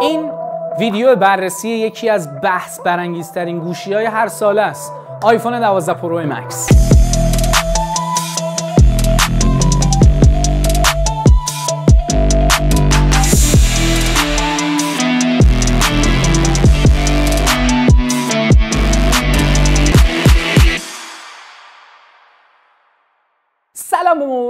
این ویدیو بررسی یکی از بحث برانگیزترین گوشی های هر سال است آیفون 12 پرو مکس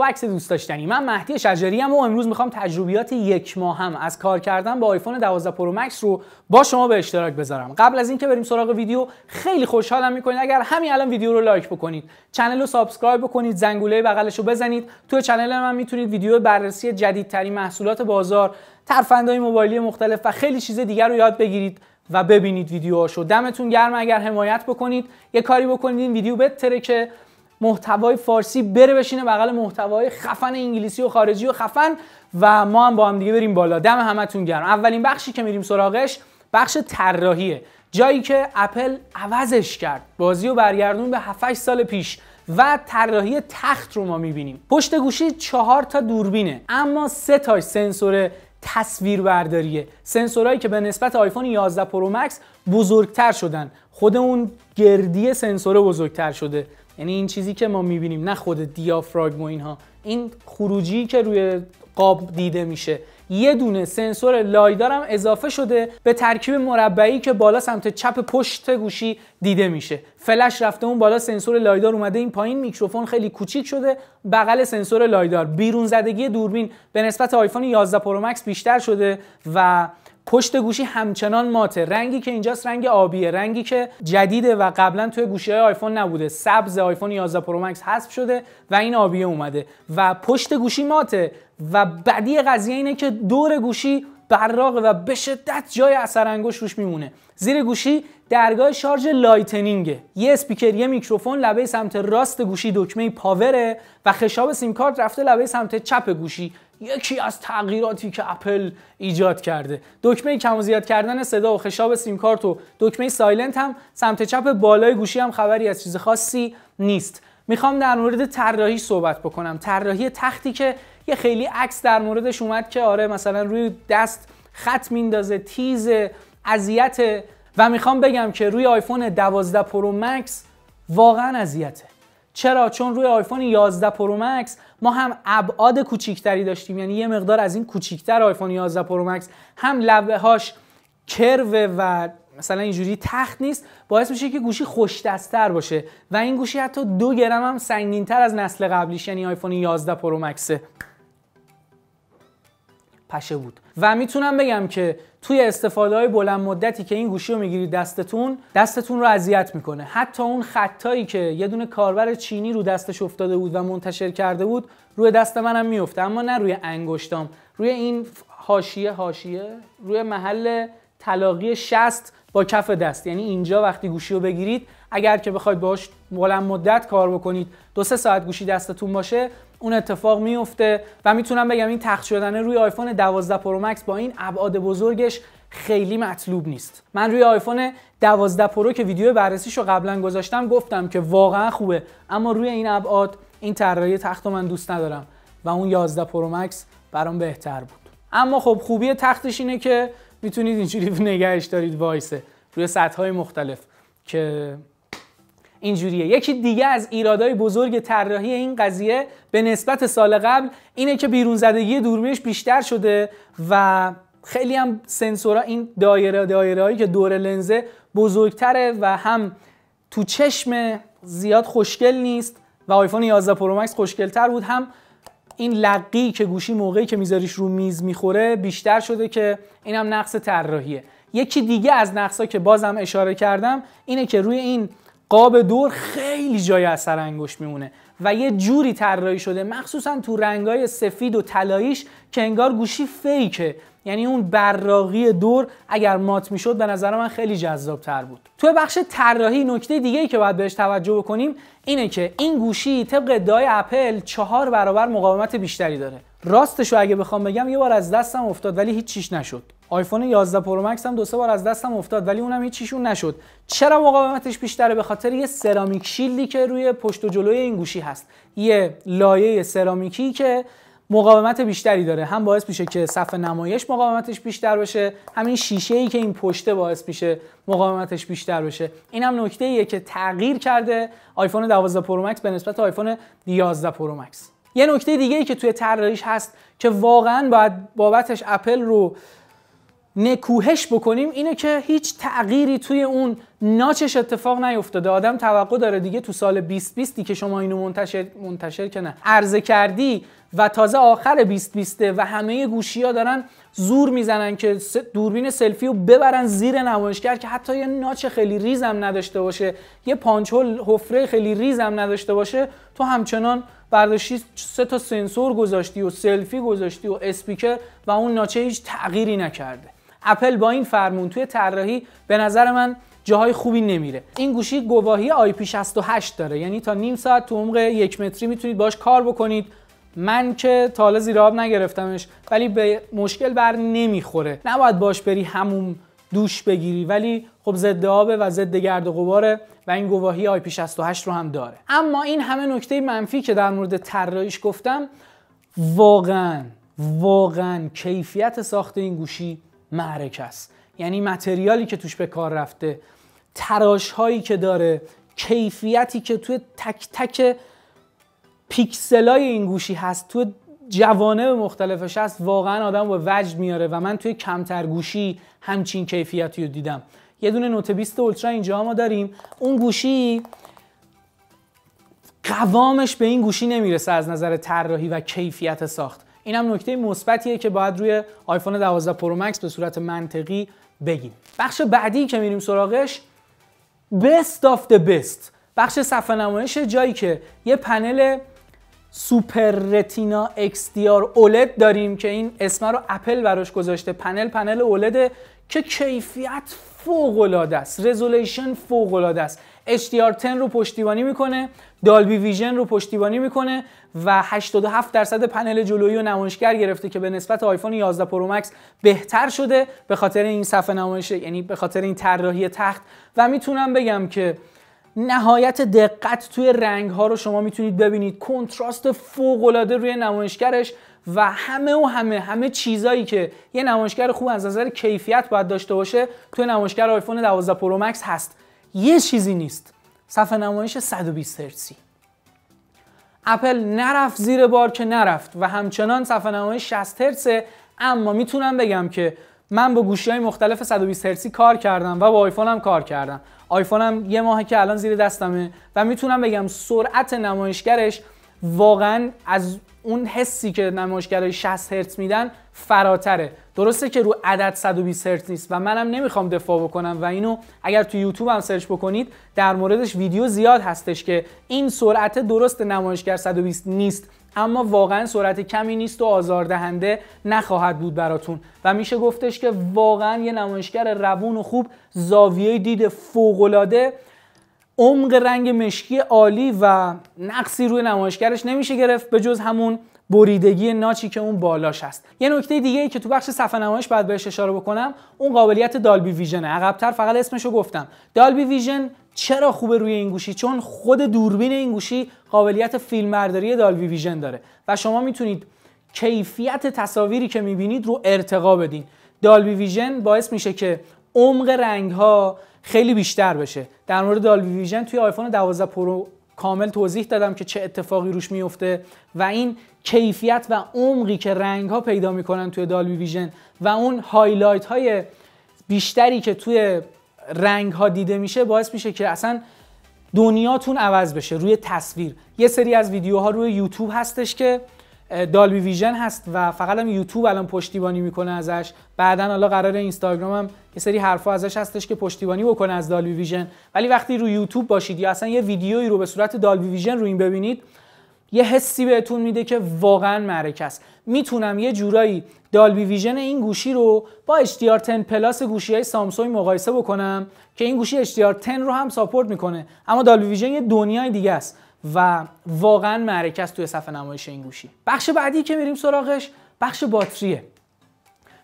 و دوست داشتنی من مهدی شجری ام و امروز میخوام تجربیات یک ماه هم از کار کردن با آیفون 12 پرو مکس رو با شما به اشتراک بذارم قبل از اینکه بریم سراغ ویدیو خیلی خوشحالم میکنید اگر همین الان ویدیو رو لایک بکنید چنل رو سابسکرایب بکنید زنگوله بغلش رو بزنید توی چنل من میتونید ویدیو بررسی جدیدترین محصولات بازار ترفندهای موبایلی مختلف و خیلی چیز دیگر رو یاد بگیرید و ببینید ویدیوهاشو دمتون گرم اگر حمایت بکنید یه کاری بکنید این ویدیو بتره که محتوای فارسی بره بشینه بغل محتوای خفن انگلیسی و خارجی و خفن و ما هم با هم دیگه بریم بالا دم همتون گرم اولین بخشی که میریم سراغش بخش طراحیه جایی که اپل عوضش کرد بازی و برگردون به 7 سال پیش و طراحی تخت رو ما میبینیم پشت گوشی چهار تا دوربینه اما سه تاش سنسور تصویر برداریه سنسورهایی که به نسبت آیفون 11 پرو مکس بزرگتر شدن خود اون گردی سنسور بزرگتر شده یعنی این چیزی که ما میبینیم نه خود دیافراگم و اینها این خروجی که روی قاب دیده میشه یه دونه سنسور لایدار هم اضافه شده به ترکیب مربعی که بالا سمت چپ پشت گوشی دیده میشه فلش رفته اون بالا سنسور لایدار اومده این پایین میکروفون خیلی کوچیک شده بغل سنسور لایدار بیرون زدگی دوربین به نسبت آیفون 11 پرو مکس بیشتر شده و پشت گوشی همچنان ماته رنگی که اینجاست رنگ آبیه رنگی که جدیده و قبلا توی گوشی آیفون نبوده سبز آیفون 11 پرو مکس حذف شده و این آبیه اومده و پشت گوشی ماته و بدی قضیه اینه که دور گوشی براق و به شدت جای اثر انگوش روش میمونه زیر گوشی درگاه شارژ لایتنینگه یه اسپیکر یه میکروفون لبه سمت راست گوشی دکمه پاوره و خشاب سیمکارت رفته لبه سمت چپ گوشی یکی از تغییراتی که اپل ایجاد کرده دکمه کم و زیاد کردن صدا و خشاب سیم کارت و دکمه سایلنت هم سمت چپ بالای گوشی هم خبری از چیز خاصی نیست میخوام در مورد طراحی صحبت بکنم طراحی تختی که یه خیلی عکس در موردش اومد که آره مثلا روی دست خط میندازه تیز اذیت و میخوام بگم که روی آیفون 12 پرو مکس واقعا اذیته چرا چون روی آیفون 11 پرو مکس ما هم ابعاد کوچیکتری داشتیم یعنی یه مقدار از این کوچیکتر آیفون 11 پرو مکس هم لبه هاش کرو و مثلا اینجوری تخت نیست باعث میشه که گوشی خوش دستتر باشه و این گوشی حتی دو گرم هم سنگین تر از نسل قبلیش یعنی آیفون 11 پرو مکسه بود و میتونم بگم که توی استفاده های بلند مدتی که این گوشی رو میگیرید دستتون دستتون رو اذیت میکنه حتی اون خطایی که یه دونه کاربر چینی رو دستش افتاده بود و منتشر کرده بود روی دست منم میفته اما نه روی انگشتام روی این حاشیه حاشیه روی محل تلاقی شست با کف دست یعنی اینجا وقتی گوشی رو بگیرید اگر که بخواید باش بلند مدت کار بکنید دو سه ساعت گوشی دستتون باشه اون اتفاق میفته و میتونم بگم این تخت شدن روی آیفون 12 پرو مکس با این ابعاد بزرگش خیلی مطلوب نیست من روی آیفون 12 پرو که ویدیو بررسیش رو قبلا گذاشتم گفتم که واقعا خوبه اما روی این ابعاد این طراحی تخت رو من دوست ندارم و اون 11 پرو مکس برام بهتر بود اما خب خوبی تختش اینه که میتونید اینجوری نگهش دارید وایسه روی سطح های مختلف که اینجوریه یکی دیگه از ایرادای بزرگ طراحی این قضیه به نسبت سال قبل اینه که بیرون زدگی دوربینش بیشتر شده و خیلی هم سنسورا این دایره دایره هایی که دور لنزه بزرگتره و هم تو چشم زیاد خوشگل نیست و آیفون 11 پرو مکس بود هم این لقی که گوشی موقعی که میذاریش رو میز میخوره بیشتر شده که اینم نقص طراحیه یکی دیگه از نقصا که بازم اشاره کردم اینه که روی این قاب دور خیلی جای اثر انگشت میمونه و یه جوری طراحی شده مخصوصا تو رنگای سفید و طلاییش که انگار گوشی فیکه یعنی اون براقی دور اگر مات میشد به نظر من خیلی جذاب تر بود توی بخش طراحی نکته دیگه ای که باید بهش توجه بکنیم اینه که این گوشی طبق ادعای اپل چهار برابر مقاومت بیشتری داره راستشو اگه بخوام بگم یه بار از دستم افتاد ولی هیچ چیش نشد آیفون 11 پرو مکس هم دو سه بار از دستم افتاد ولی اونم هیچ چیشون نشد چرا مقاومتش بیشتره به خاطر یه سرامیک شیلدی که روی پشت و جلوی این گوشی هست یه لایه سرامیکی که مقاومت بیشتری داره هم باعث میشه که صفحه نمایش مقاومتش بیشتر باشه همین شیشه ای که این پشته باعث میشه مقاومتش بیشتر بشه این هم نکته ایه که تغییر کرده آیفون 12 پرو مکس به نسبت آیفون 11 پرو مکس یه نکته دیگه ای که توی طراحیش هست که واقعا باید بابتش اپل رو نکوهش بکنیم اینه که هیچ تغییری توی اون ناچش اتفاق نیفتاده آدم توقع داره دیگه تو سال 2020 که شما اینو منتشر منتشر که نه عرضه کردی و تازه آخر 2020 و همه گوشی دارن زور میزنن که دوربین سلفی رو ببرن زیر نمایشگر که حتی یه ناچ خیلی ریزم نداشته باشه یه پانچول حفره خیلی ریزم نداشته باشه تو همچنان برداشتی سه تا سنسور گذاشتی و سلفی گذاشتی و اسپیکر و اون ناچه هیچ تغییری نکرده اپل با این فرمون توی طراحی به نظر من جاهای خوبی نمیره این گوشی گواهی آی پی 68 داره یعنی تا نیم ساعت تو عمق یک متری میتونید باش کار بکنید من که تا زیر آب نگرفتمش ولی به مشکل بر نمیخوره نباید باش بری همون دوش بگیری ولی خب ضد آبه و ضد گرد و غباره و این گواهی آی پی 68 رو هم داره اما این همه نکته منفی که در مورد طراحیش گفتم واقعا واقعا کیفیت ساخت این گوشی معرکه است یعنی متریالی که توش به کار رفته تراش هایی که داره کیفیتی که توی تک تک پیکسلای این گوشی هست توی جوانه مختلفش هست واقعا آدم به وجد میاره و من توی کمتر گوشی همچین کیفیتی رو دیدم یه دونه نوت 20 اولترا اینجا ما داریم اون گوشی قوامش به این گوشی نمیرسه از نظر طراحی و کیفیت ساخت این هم نکته مثبتیه که باید روی آیفون 12 پرو مکس به صورت منطقی بگیم بخش بعدی که میریم سراغش best of the best بخش صفحه نمایش جایی که یه پنل سوپر رتینا XDR OLED داریم که این اسم رو اپل براش گذاشته پنل پنل اولده که کیفیت فوق العاده است رزولوشن فوق العاده است HDR10 رو پشتیبانی میکنه دالبی ویژن رو پشتیبانی میکنه و 87 درصد پنل جلویی و نمایشگر گرفته که به نسبت آیفون 11 پرو مکس بهتر شده به خاطر این صفحه نمایش یعنی به خاطر این طراحی تخت و میتونم بگم که نهایت دقت توی رنگ ها رو شما میتونید ببینید کنتراست فوق العاده روی نمایشگرش و همه و همه همه چیزایی که یه نمایشگر خوب از نظر کیفیت باید داشته باشه توی نمایشگر آیفون 12 پرو مکس هست یه چیزی نیست صفحه نمایش 120 هرتزی اپل نرفت زیر بار که نرفت و همچنان صفحه نمایش 60 هرتزه اما میتونم بگم که من با گوشی های مختلف 120 هرتزی کار کردم و با آیفون هم کار کردم آیفونم یه ماهه که الان زیر دستمه و میتونم بگم سرعت نمایشگرش واقعا از اون حسی که نمایشگرای 60 هرتز میدن فراتره درسته که رو عدد 120 هرتز نیست و منم نمیخوام دفاع بکنم و اینو اگر تو یوتیوب هم سرچ بکنید در موردش ویدیو زیاد هستش که این سرعت درست نمایشگر 120 نیست اما واقعا سرعت کمی نیست و آزاردهنده نخواهد بود براتون و میشه گفتش که واقعا یه نمایشگر روون و خوب زاویه دید العاده، عمق رنگ مشکی عالی و نقصی روی نمایشگرش نمیشه گرفت به جز همون بریدگی ناچی که اون بالاش هست یه نکته دیگه ای که تو بخش صفحه نمایش باید بهش اشاره بکنم اون قابلیت دالبی ویژنه عقبتر فقط اسمشو گفتم دالبی ویژن چرا خوبه روی این گوشی چون خود دوربین این گوشی قابلیت فیلمبرداری دالبی ویژن داره و شما میتونید کیفیت تصاویری که میبینید رو ارتقا بدین دالبی ویژن باعث میشه که عمق رنگ ها خیلی بیشتر بشه در مورد دالبی ویژن توی آیفون 12 پرو کامل توضیح دادم که چه اتفاقی روش میفته و این کیفیت و عمقی که رنگ ها پیدا میکنن توی دالبی ویژن و اون هایلایت های بیشتری که توی رنگ ها دیده میشه باعث میشه که اصلا دنیاتون عوض بشه روی تصویر یه سری از ویدیوها روی یوتیوب هستش که دالبی ویژن هست و فقط هم یوتیوب الان پشتیبانی میکنه ازش بعدا حالا قرار اینستاگرام هم یه سری حرفا ازش هستش که پشتیبانی بکنه از دالبی ویژن ولی وقتی رو یوتیوب باشید یا اصلا یه ویدیویی رو به صورت دالبی ویژن رو این ببینید یه حسی بهتون میده که واقعا معرکه است میتونم یه جورایی دالبی ویژن این گوشی رو با HDR 10 پلاس گوشی های سامسونگ مقایسه بکنم که این گوشی HDR 10 رو هم ساپورت میکنه اما دالبی ویژن یه دنیای دیگه است و واقعا معرکه است توی صفحه نمایش این گوشی بخش بعدی که میریم سراغش بخش باتریه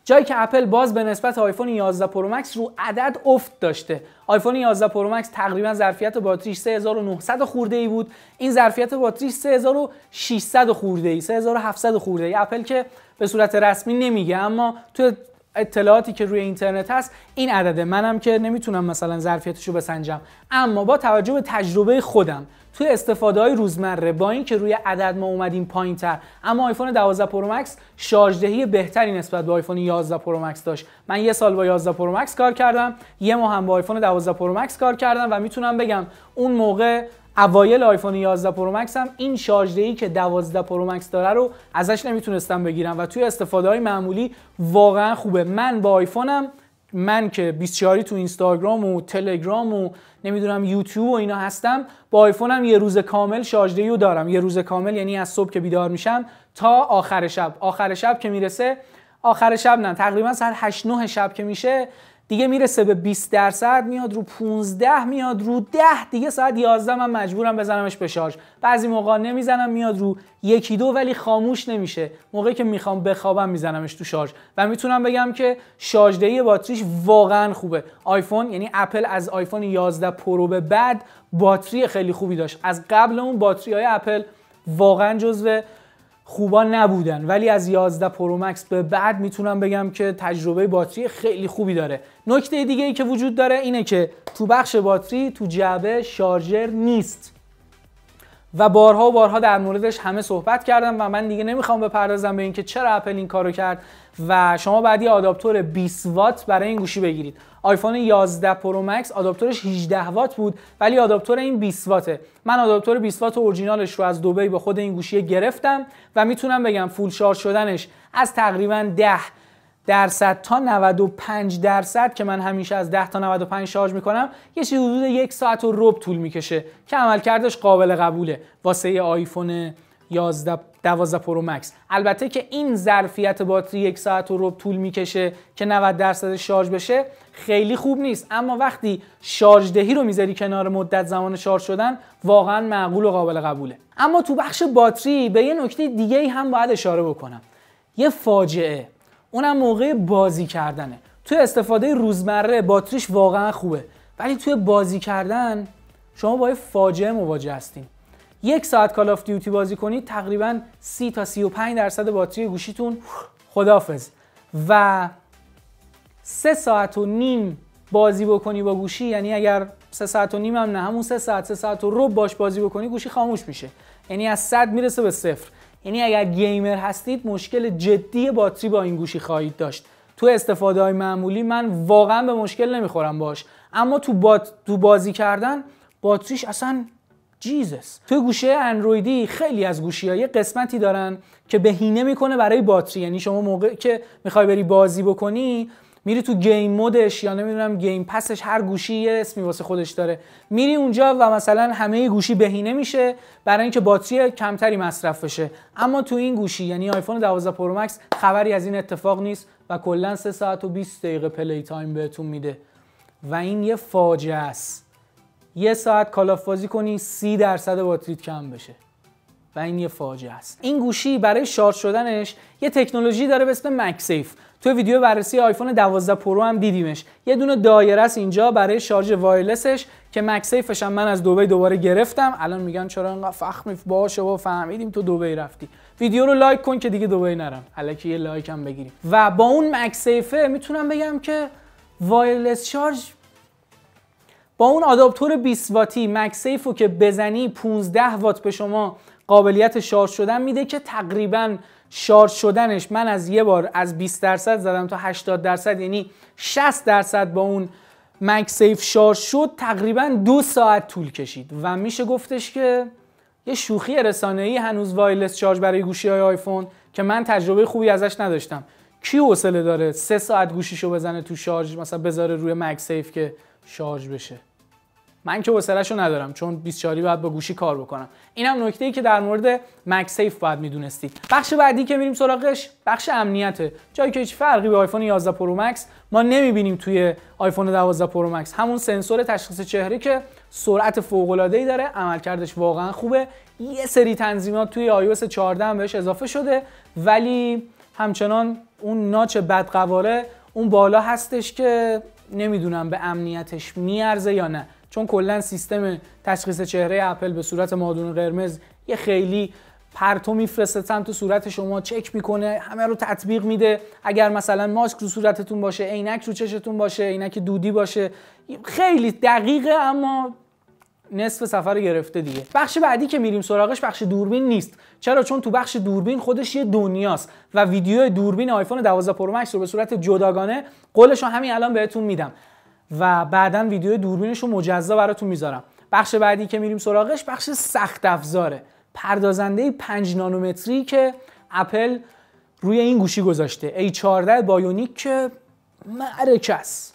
جایی که اپل باز به نسبت آیفون 11 پرو مکس رو عدد افت داشته آیفون 11 پرو مکس تقریبا ظرفیت باتریش 3900 خورده ای بود این ظرفیت باتریش 3600 خورده ای 3700 خورده ای اپل که به صورت رسمی نمیگه اما تو اطلاعاتی که روی اینترنت هست این عدده منم که نمیتونم مثلا ظرفیتش رو بسنجم اما با توجه به تجربه خودم تو استفاده های روزمره با اینکه روی عدد ما اومدیم پایین تر اما آیفون 12 پرو مکس شارژ بهتری نسبت به آیفون 11 پرو مکس داشت من یه سال با 11 پرو مکس کار کردم یه ماه هم با آیفون 12 پرو مکس کار کردم و میتونم بگم اون موقع اوایل آیفون 11 پرو مکس هم این شارژ که 12 پرو مکس داره رو ازش نمیتونستم بگیرم و توی استفاده های معمولی واقعا خوبه من با آیفونم من که 24 تو اینستاگرام و تلگرام و نمیدونم یوتیوب و اینا هستم با آیفونم یه روز کامل شارژ دارم یه روز کامل یعنی از صبح که بیدار میشم تا آخر شب آخر شب که میرسه آخر شب نه تقریبا سر 8 9 شب که میشه دیگه میرسه به 20 درصد میاد رو 15 میاد رو 10 دیگه ساعت 11 من مجبورم بزنمش به شارژ بعضی موقع نمیزنم میاد رو یکی دو ولی خاموش نمیشه موقعی که میخوام بخوابم میزنمش تو شارژ و میتونم بگم که شارژ دهی باتریش واقعا خوبه آیفون یعنی اپل از آیفون 11 پرو به بعد باتری خیلی خوبی داشت از قبل اون باتری های اپل واقعا جزو خوبا نبودن ولی از 11 پرو مکس به بعد میتونم بگم که تجربه باتری خیلی خوبی داره نکته دیگه ای که وجود داره اینه که تو بخش باتری تو جعبه شارژر نیست و بارها و بارها در موردش همه صحبت کردم و من دیگه نمیخوام بپردازم به اینکه چرا اپل این کارو کرد و شما بعدی یه آداپتور 20 وات برای این گوشی بگیرید آیفون 11 پرو مکس آداپتورش 18 وات بود ولی آداپتور این 20 واته من آداپتور 20 وات اورجینالش رو از دبی به خود این گوشی گرفتم و میتونم بگم فول شارژ شدنش از تقریبا 10 درصد تا 95 درصد که من همیشه از 10 تا 95 شارژ میکنم یه چیزی حدود یک ساعت و رب طول میکشه که عملکردش قابل قبوله واسه آیفون 11 12 پرو مکس البته که این ظرفیت باتری یک ساعت و طول میکشه که 90 درصد شارژ بشه خیلی خوب نیست اما وقتی شارژ دهی رو میذاری کنار مدت زمان شارژ شدن واقعا معقول و قابل قبوله اما تو بخش باتری به یه نکته دیگه هم باید اشاره بکنم یه فاجعه اونم موقع بازی کردنه تو استفاده روزمره باتریش واقعا خوبه ولی توی بازی کردن شما با یه فاجعه مواجه هستین یک ساعت کال آف دیوتی بازی کنید تقریبا 30 تا 35 درصد باتری گوشیتون خدافز و سه ساعت و نیم بازی بکنی با گوشی یعنی اگر سه ساعت و نیم هم نه همون سه ساعت سه ساعت و رب باش بازی بکنی گوشی خاموش میشه یعنی از صد میرسه به صفر یعنی اگر گیمر هستید مشکل جدی باتری با این گوشی خواهید داشت تو استفاده های معمولی من واقعا به مشکل نمیخورم باش اما تو, تو بازی کردن باتریش اصلا جیزس تو گوشه اندرویدی خیلی از گوشی یه قسمتی دارن که بهینه میکنه برای باتری یعنی شما موقع که میخوای بری بازی بکنی میری تو گیم مودش یا نمیدونم گیم پسش هر گوشی یه اسمی واسه خودش داره میری اونجا و مثلا همه گوشی بهینه میشه برای اینکه باتری کمتری مصرف بشه اما تو این گوشی یعنی آیفون 12 پرو مکس خبری از این اتفاق نیست و کلا 3 ساعت و 20 دقیقه پلی تایم بهتون میده و این یه فاجعه است یه ساعت کالاف بازی کنی سی درصد باتریت کم بشه و این یه فاجعه است این گوشی برای شارژ شدنش یه تکنولوژی داره به اسم مکسیف تو ویدیو بررسی آیفون 12 پرو هم دیدیمش یه دونه دایره است اینجا برای شارژ وایرلسش که مکسیفش هم من از دبی دوباره گرفتم الان میگن چرا اینقدر فخم باشه و فهمیدیم تو دبی رفتی ویدیو رو لایک کن که دیگه دبی نرم الکی یه لایک هم بگیریم و با اون مکسیفه میتونم بگم که وایرلس شارژ با اون آداپتور 20 واتی مکسیفو رو که بزنی 15 وات به شما قابلیت شارژ شدن میده که تقریبا شارژ شدنش من از یه بار از 20 درصد زدم تا 80 درصد یعنی 60 درصد با اون مکسیف شارژ شد تقریبا دو ساعت طول کشید و میشه گفتش که یه شوخی ای هنوز وایلس شارژ برای گوشی های آیفون که من تجربه خوبی ازش نداشتم کی حوصله داره سه ساعت گوشیشو بزنه تو شارژ مثلا بذاره روی مکسیف که شارژ بشه من که رو ندارم چون 24 باید با گوشی کار بکنم هم نکته ای که در مورد مک سیف باید میدونستید بخش بعدی که میریم سراغش بخش امنیته جایی که هیچ فرقی به آیفون 11 پرو مکس ما نمیبینیم توی آیفون 12 پرو مکس همون سنسور تشخیص چهره که سرعت فوق العاده ای داره عملکردش واقعا خوبه یه سری تنظیمات توی iOS 14 هم بهش اضافه شده ولی همچنان اون ناچ بدقواره اون بالا هستش که نمیدونم به امنیتش میارزه یا نه چون کلا سیستم تشخیص چهره اپل به صورت مادون قرمز یه خیلی پرتو میفرسته سمت صورت شما چک میکنه همه رو تطبیق میده اگر مثلا ماسک رو صورتتون باشه عینک رو چشتون باشه عینک دودی باشه خیلی دقیقه اما نصف سفر گرفته دیگه بخش بعدی که میریم سراغش بخش دوربین نیست چرا چون تو بخش دوربین خودش یه دنیاست و ویدیو دوربین آیفون 12 پرو مکس رو به صورت جداگانه قولش همین الان بهتون میدم و بعدا ویدیو دوربینش رو مجزا براتون میذارم بخش بعدی که میریم سراغش بخش سخت افزاره پردازنده 5 نانومتری که اپل روی این گوشی گذاشته A14 بایونیک که است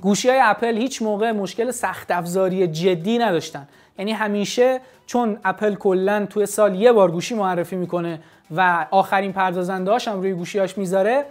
گوشی های اپل هیچ موقع مشکل سخت افزاری جدی نداشتن یعنی همیشه چون اپل کلا توی سال یه بار گوشی معرفی میکنه و آخرین پردازنده هم روی گوشی هاش میذاره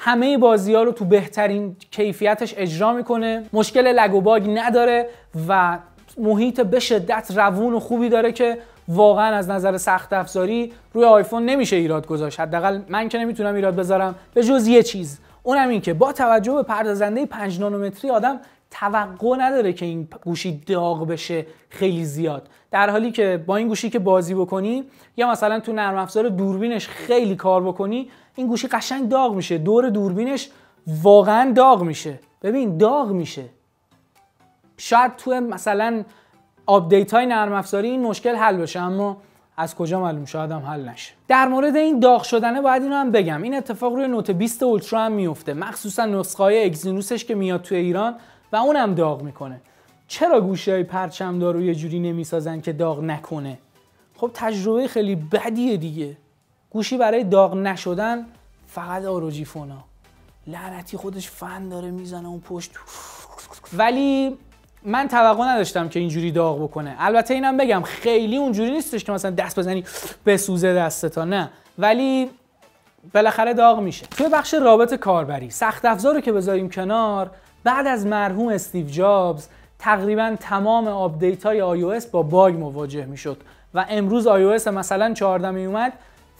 همه بازی ها رو تو بهترین کیفیتش اجرا میکنه مشکل لگ و باگ نداره و محیط به شدت روون و خوبی داره که واقعا از نظر سخت افزاری روی آیفون نمیشه ایراد گذاشت حداقل من که نمیتونم ایراد بذارم به جز یه چیز اونم این که با توجه به پردازنده 5 نانومتری آدم توقع نداره که این گوشی داغ بشه خیلی زیاد در حالی که با این گوشی که بازی بکنی یا مثلا تو نرم افزار دوربینش خیلی کار بکنی این گوشی قشنگ داغ میشه دور دوربینش واقعا داغ میشه ببین داغ میشه شاید تو مثلا آپدیت های نرم افزاری این مشکل حل بشه اما از کجا معلوم شاید هم حل نشه در مورد این داغ شدنه باید اینو هم بگم این اتفاق روی نوت 20 اولترا هم میفته مخصوصا نسخه های اگزینوسش که میاد تو ایران و اونم داغ میکنه چرا گوشی های پرچمدار رو یه جوری نمیسازن که داغ نکنه خب تجربه خیلی بدیه دیگه گوشی برای داغ نشدن فقط آروجی فونا لعنتی خودش فن داره میزنه اون پشت ولی من توقع نداشتم که اینجوری داغ بکنه البته اینم بگم خیلی اونجوری نیستش که مثلا دست بزنی بسوزه دستتا نه ولی بالاخره داغ میشه توی بخش رابط کاربری سخت افزار رو که بذاریم کنار بعد از مرحوم استیو جابز تقریبا تمام آپدیت های iOS با باگ مواجه میشد و امروز iOS مثلا 14 می اومد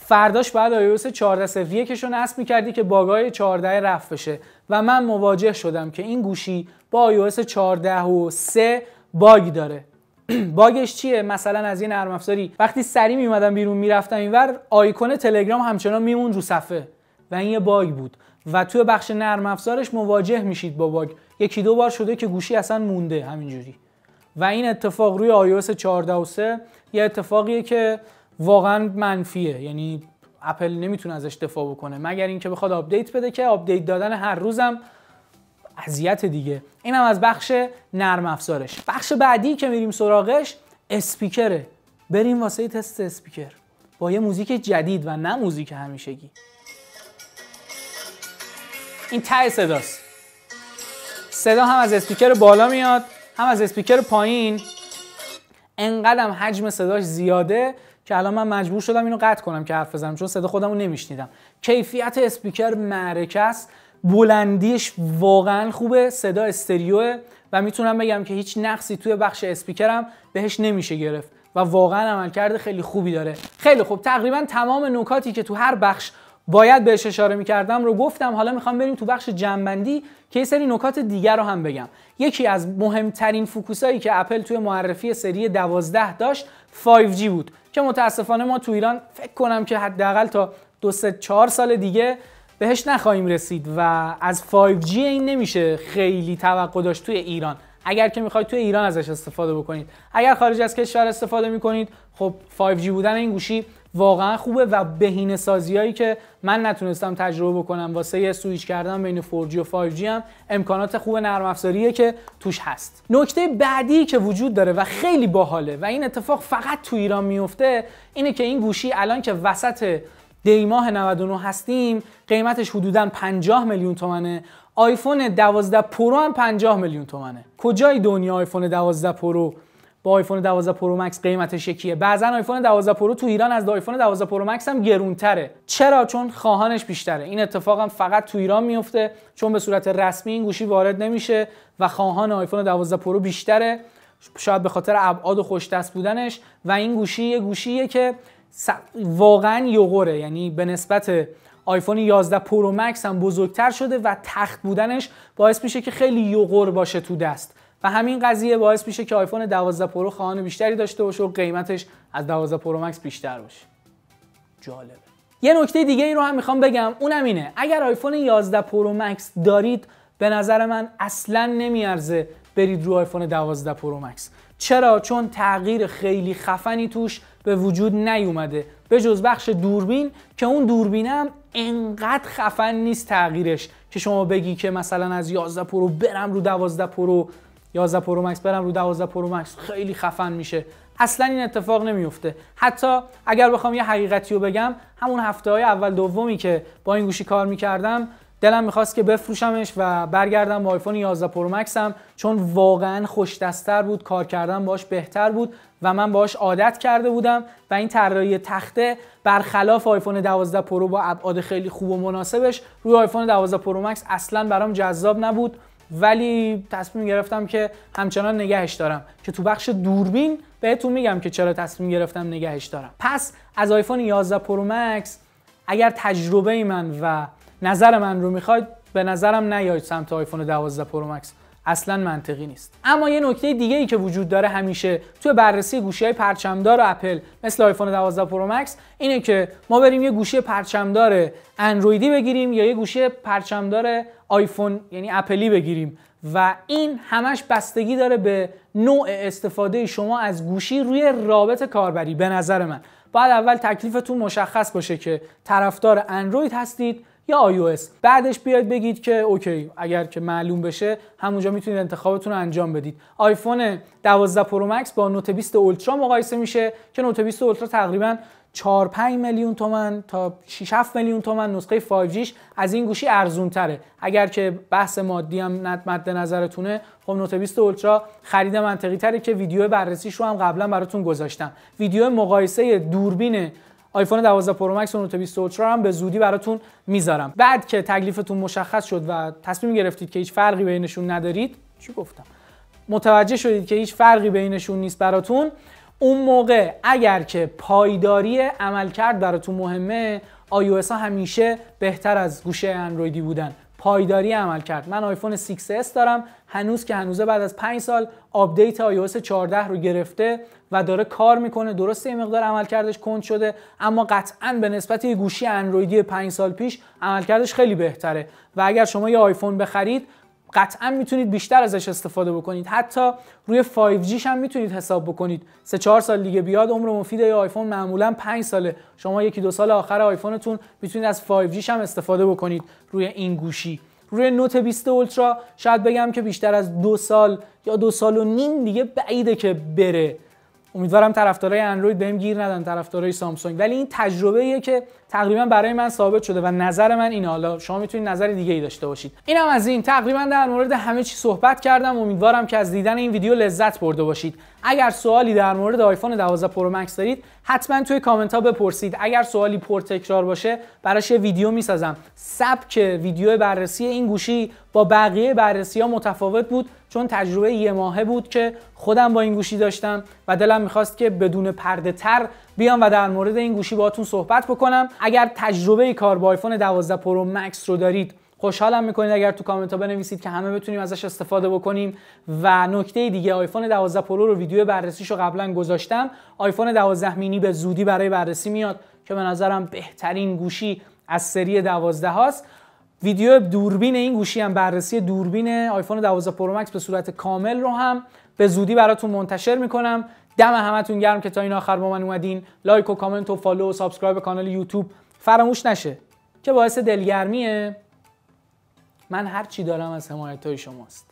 فرداش بعد iOS 14 کشو نصب میکردی که باگای 14 رفت بشه و من مواجه شدم که این گوشی با iOS 14 و باگ داره باگش چیه مثلا از این نرم افزاری وقتی سری میومدم بیرون میرفتم اینور آیکون تلگرام همچنان میمون رو صفحه و این یه باگ بود و توی بخش نرم افزارش مواجه میشید با باگ یکی دو بار شده که گوشی اصلا مونده همینجوری و این اتفاق روی iOS 14 و یه اتفاقیه که واقعا منفیه یعنی اپل نمیتونه ازش دفاع بکنه مگر اینکه بخواد آپدیت بده که آپدیت دادن هر روزم اذیت دیگه اینم از بخش نرم افزارش بخش بعدی که میریم سراغش اسپیکره بریم واسه تست اسپیکر با یه موزیک جدید و نه موزیک همیشگی این تای صداست صدا هم از اسپیکر بالا میاد هم از اسپیکر پایین انقدر حجم صداش زیاده که الان من مجبور شدم اینو قطع کنم که حرف بزنم چون صدا خودم رو نمیشنیدم کیفیت اسپیکر معرکه است بلندیش واقعا خوبه صدا استریوه و میتونم بگم که هیچ نقصی توی بخش اسپیکرم بهش نمیشه گرفت و واقعا عملکرد خیلی خوبی داره خیلی خوب تقریبا تمام نکاتی که تو هر بخش باید بهش اشاره میکردم رو گفتم حالا میخوام بریم تو بخش جنبندی که یه سری نکات دیگر رو هم بگم یکی از مهمترین فوکوسایی که اپل توی معرفی سری 12 داشت 5G بود که متاسفانه ما تو ایران فکر کنم که حداقل تا دو چهار سال دیگه بهش نخواهیم رسید و از 5G این نمیشه خیلی توقع داشت توی ایران اگر که میخواید توی ایران ازش استفاده بکنید اگر خارج از کشور استفاده میکنید خب 5G بودن این گوشی واقعا خوبه و بهینه سازیایی که من نتونستم تجربه بکنم واسه سویچ کردن بین 4G و 5G هم امکانات خوب نرم افزاریه که توش هست نکته بعدی که وجود داره و خیلی باحاله و این اتفاق فقط تو ایران میفته اینه که این گوشی الان که وسط دیماه 99 هستیم قیمتش حدودا 50 میلیون تومنه آیفون 12 پرو هم 50 میلیون تومنه کجای دنیا آیفون 12 پرو با آیفون 12 پرو مکس قیمتش یکیه بعضا آیفون 12 پرو تو ایران از آیفون 12 پرو مکس هم گرونتره چرا چون خواهانش بیشتره این اتفاق هم فقط تو ایران میفته چون به صورت رسمی این گوشی وارد نمیشه و خواهان آیفون 12 پرو بیشتره شاید به خاطر ابعاد و خوش دست بودنش و این گوشی یه گوشیه که واقعا یوغره یعنی به نسبت آیفون 11 پرو مکس هم بزرگتر شده و تخت بودنش باعث میشه که خیلی یغور باشه تو دست و همین قضیه باعث میشه که آیفون 12 پرو خواهان بیشتری داشته باشه و قیمتش از 12 پرو مکس بیشتر باشه جالبه یه نکته دیگه ای رو هم میخوام بگم اونم اینه اگر آیفون 11 پرو مکس دارید به نظر من اصلا نمیارزه برید رو آیفون 12 پرو مکس چرا چون تغییر خیلی خفنی توش به وجود نیومده به جز بخش دوربین که اون دوربینم انقدر خفن نیست تغییرش که شما بگی که مثلا از 11 پرو برم رو 12 پرو 11 پرو مکس برم رو 12 پرو مکس خیلی خفن میشه اصلا این اتفاق نمیفته حتی اگر بخوام یه حقیقتی رو بگم همون هفته های اول دومی که با این گوشی کار میکردم دلم میخواست که بفروشمش و برگردم با آیفون 11 پرو مکسم چون واقعا خوش دستتر بود کار کردن باش بهتر بود و من باش عادت کرده بودم و این طراحی تخته برخلاف آیفون 12 پرو با ابعاد خیلی خوب و مناسبش روی آیفون 12 پرو مکس اصلا برام جذاب نبود ولی تصمیم گرفتم که همچنان نگهش دارم که تو بخش دوربین بهتون میگم که چرا تصمیم گرفتم نگهش دارم پس از آیفون 11 پرو مکس اگر تجربه من و نظر من رو میخواید به نظرم نیاید سمت آیفون 12 پرو مکس اصلا منطقی نیست اما یه نکته دیگه ای که وجود داره همیشه توی بررسی گوشی های پرچمدار اپل مثل آیفون 12 پرو مکس اینه که ما بریم یه گوشی پرچمدار اندرویدی بگیریم یا یه گوشی پرچمدار آیفون یعنی اپلی بگیریم و این همش بستگی داره به نوع استفاده شما از گوشی روی رابط کاربری به نظر من باید اول تکلیفتون مشخص باشه که طرفدار اندروید هستید یا iOS بعدش بیاید بگید که اوکی اگر که معلوم بشه همونجا میتونید انتخابتون رو انجام بدید آیفون 12 پرو مکس با نوت 20 اولترا مقایسه میشه که نوت 20 اولترا تقریبا 4 5 میلیون تومن تا 6 7 میلیون تومن نسخه 5G از این گوشی ارزون تره اگر که بحث مادی هم مد نظرتونه خب نوت 20 اولترا خرید منطقی تره که ویدیو بررسیش رو هم قبلا براتون گذاشتم ویدیو مقایسه دوربین آیفون 12 پرو مکس و نوت 20 اولترا هم به زودی براتون میذارم بعد که تکلیفتون مشخص شد و تصمیم گرفتید که هیچ فرقی بینشون ندارید چی گفتم متوجه شدید که هیچ فرقی بینشون نیست براتون اون موقع اگر که پایداری عملکرد براتون مهمه iOS ها همیشه بهتر از گوشه اندرویدی بودن پایداری عمل کرد من آیفون 6s دارم هنوز که هنوزه بعد از 5 سال آپدیت iOS 14 رو گرفته و داره کار میکنه درسته یه مقدار عملکردش کند شده اما قطعا به نسبت یه گوشی اندرویدی 5 سال پیش عملکردش خیلی بهتره و اگر شما یه آیفون بخرید قطعا میتونید بیشتر ازش استفاده بکنید حتی روی 5G هم میتونید حساب بکنید سه چهار سال دیگه بیاد عمر مفید ای آیفون معمولا 5 ساله شما یکی دو سال آخر آیفونتون میتونید از 5G هم استفاده بکنید روی این گوشی روی نوت 20 اولترا شاید بگم که بیشتر از دو سال یا دو سال و نیم دیگه بعیده که بره امیدوارم طرفدارای اندروید بهم گیر ندن طرفدارای سامسونگ ولی این تجربه ایه که تقریبا برای من ثابت شده و نظر من اینه حالا شما میتونید نظر دیگه ای داشته باشید اینم از این تقریبا در مورد همه چی صحبت کردم امیدوارم که از دیدن این ویدیو لذت برده باشید اگر سوالی در مورد آیفون 12 پرو مکس دارید حتما توی کامنت ها بپرسید اگر سوالی تکرار باشه براش ویدیو میسازم سبک ویدیو بررسی این گوشی با بقیه بررسی ها متفاوت بود چون تجربه یه ماهه بود که خودم با این گوشی داشتم و دلم میخواست که بدون پرده تر بیام و در مورد این گوشی باهاتون صحبت بکنم اگر تجربه کار با آیفون 12 پرو مکس رو دارید خوشحالم میکنید اگر تو کامنت ها بنویسید که همه بتونیم ازش استفاده بکنیم و نکته دیگه آیفون 12 پرو رو ویدیو بررسیش رو قبلا گذاشتم آیفون 12 مینی به زودی برای بررسی میاد که به نظرم بهترین گوشی از سری 12 هاست ویدیو دوربین این گوشی هم بررسی دوربین آیفون 12 پرو مکس به صورت کامل رو هم به زودی براتون منتشر میکنم دم همتون گرم که تا این آخر با من اومدین لایک و کامنت و فالو و سابسکرایب کانال یوتیوب فراموش نشه که باعث دلگرمیه من هر چی دارم از حمایت های شماست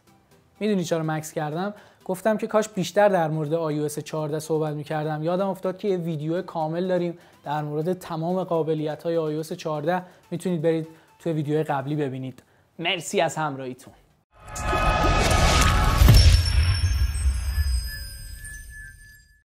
میدونی چرا مکس کردم گفتم که کاش بیشتر در مورد iOS 14 صحبت میکردم یادم افتاد که یه ویدیو کامل داریم در مورد تمام قابلیت های iOS 14 میتونید برید توی ویدیوهای قبلی ببینید مرسی از همراهیتون